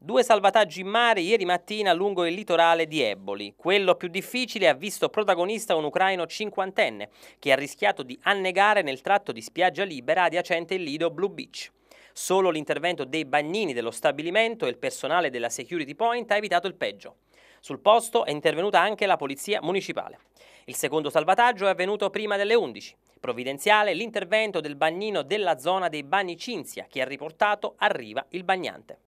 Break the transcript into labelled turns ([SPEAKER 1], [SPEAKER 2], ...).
[SPEAKER 1] Due salvataggi in mare ieri mattina lungo il litorale di Eboli. Quello più difficile ha visto protagonista un ucraino cinquantenne che ha rischiato di annegare nel tratto di spiaggia libera adiacente il lido Blue Beach. Solo l'intervento dei bagnini dello stabilimento e il personale della Security Point ha evitato il peggio. Sul posto è intervenuta anche la polizia municipale. Il secondo salvataggio è avvenuto prima delle 11. Provvidenziale l'intervento del bagnino della zona dei Bagni Cinzia che ha riportato a riva il bagnante.